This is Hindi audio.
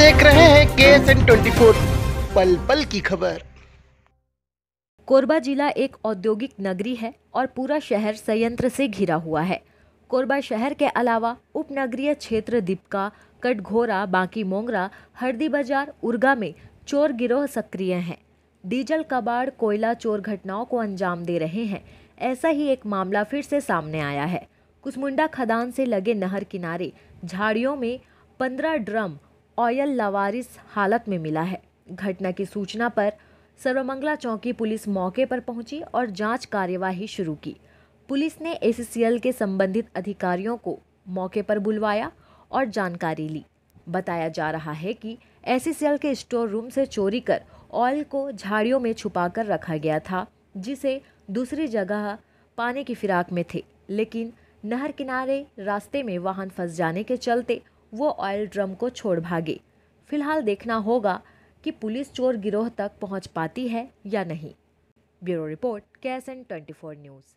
देख रहे हैं के एस एन ट्वेंटी फोर पल पल की खबर कोरबा जिला एक औद्योगिक नगरी है और पूरा शहर संयंत्र से घिरा हुआ है कोरबा शहर के अलावा उपनगरीय क्षेत्र दीपका कटघोरा बांकी मोंगरा हरदी बाजार उर्गा में चोर गिरोह सक्रिय हैं डीजल कबाड़ कोयला चोर घटनाओं को अंजाम दे रहे हैं ऐसा ही एक मामला फिर से सामने आया है कुसमुंडा खदान से लगे नहर किनारे झाड़ियों में पंद्रह ड्रम ऑयल लवारिस हालत में मिला है घटना की सूचना पर सर्वमंगला चौकी पुलिस मौके पर पहुंची और जांच कार्यवाही शुरू की पुलिस ने एल के संबंधित अधिकारियों को मौके पर बुलवाया और जानकारी ली बताया जा रहा है कि एल के स्टोर रूम से चोरी कर ऑयल को झाड़ियों में छुपा कर रखा गया था जिसे दूसरी जगह पाने की फिराक में थे लेकिन नहर किनारे रास्ते में वाहन फंस जाने के चलते वो ऑयल ड्रम को छोड़ भागे फिलहाल देखना होगा कि पुलिस चोर गिरोह तक पहुंच पाती है या नहीं bureau report K S N twenty four news